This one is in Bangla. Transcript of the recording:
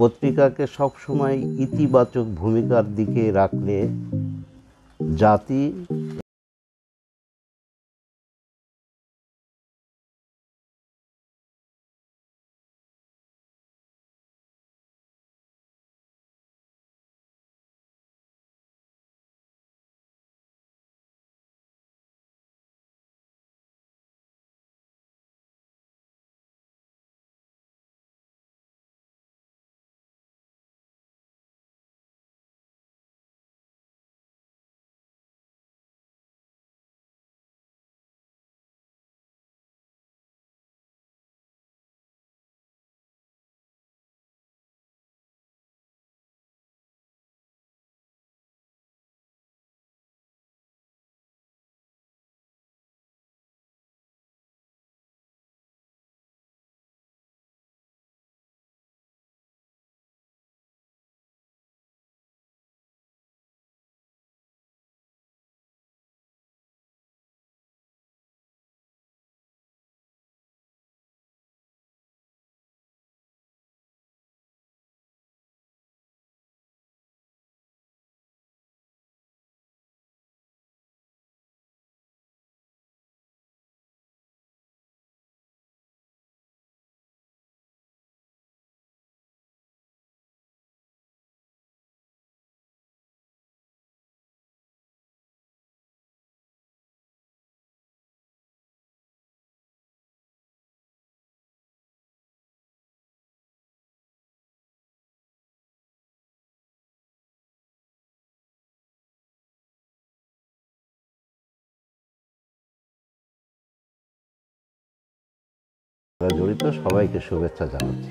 পত্রিকাকে সবসময় ইতিবাচক ভূমিকার দিকে রাখলে জাতি জড়িত সবাইকে শুভেচ্ছা জানাচ্ছি